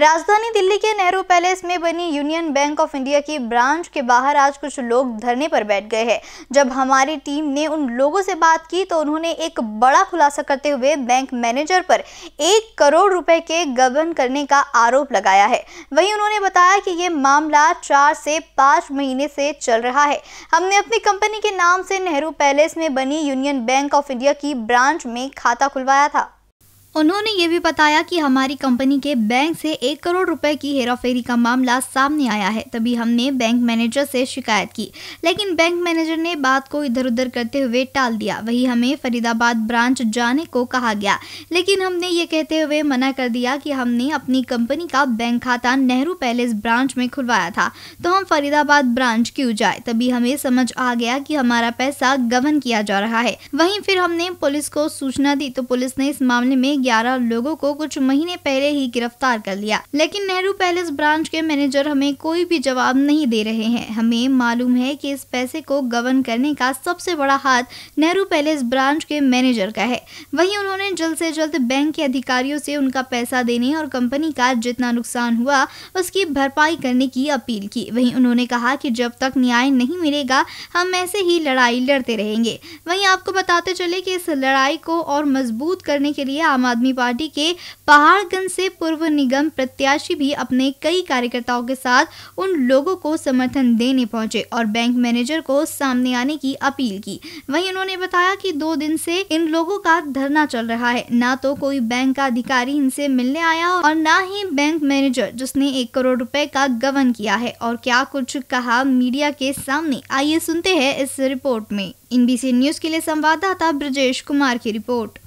राजधानी दिल्ली के नेहरू पैलेस में बनी यूनियन बैंक ऑफ इंडिया की ब्रांच के बाहर आज कुछ लोग धरने पर बैठ गए हैं जब हमारी टीम ने उन लोगों से बात की तो उन्होंने एक बड़ा खुलासा करते हुए बैंक मैनेजर पर एक करोड़ रुपए के गबन करने का आरोप लगाया है वहीं उन्होंने बताया कि ये मामला चार से पाँच महीने से चल रहा है हमने अपनी कंपनी के नाम से नेहरू पैलेस में बनी यूनियन बैंक ऑफ इंडिया की ब्रांच में खाता खुलवाया था उन्होंने ये भी बताया कि हमारी कंपनी के बैंक से एक करोड़ रुपए की हेराफेरी का मामला सामने आया है तभी हमने बैंक मैनेजर से शिकायत की लेकिन बैंक मैनेजर ने बात को इधर उधर करते हुए टाल दिया वही हमें फरीदाबाद ब्रांच जाने को कहा गया लेकिन हमने ये कहते हुए मना कर दिया कि हमने अपनी कंपनी का बैंक खाता नेहरू पैलेस ब्रांच में खुलवाया था तो हम फरीदाबाद ब्रांच क्यों जाए तभी हमें समझ आ गया कि हमारा पैसा गबन किया जा रहा है वहीं फिर हमने पुलिस को सूचना दी तो पुलिस ने इस मामले में ग्यारह लोगों को कुछ महीने पहले ही गिरफ्तार कर लिया लेकिन नेहरू पैलेस ब्रांच के मैनेजर हमें कोई भी जवाब नहीं दे रहे हैं हमें मालूम है कि इस पैसे को गबन करने का सबसे बड़ा हाथ नेहरू पैलेस ब्रांच के मैनेजर का है वही उन्होंने जल्द से जल्द बैंक के अधिकारियों से उनका पैसा देने और कंपनी का जितना नुकसान हुआ उसकी भरपाई करने की अपील की वहीं उन्होंने कहा कि जब तक न्याय नहीं मिलेगा हम ऐसे ही लड़ाई लड़ते रहेंगे वहीं आपको बताते चले कि इस लड़ाई को और मजबूत करने के लिए आम आदमी पार्टी के पहाड़गंज से पूर्व निगम प्रत्याशी भी अपने कई कार्यकर्ताओं के साथ उन लोगों को समर्थन देने पहुंचे और बैंक मैनेजर को सामने आने की अपील की वहीं उन्होंने बताया कि दो दिन से इन लोगों का धरना चल रहा है ना तो कोई बैंक का अधिकारी इनसे मिलने आया और न ही बैंक मैनेजर जिसने एक करोड़ रुपए का गबन किया है और क्या कुछ कहा मीडिया के सामने आइए सुनते हैं इस रिपोर्ट में इनबीसी न्यूज के लिए संवाददाता ब्रजेश कुमार की रिपोर्ट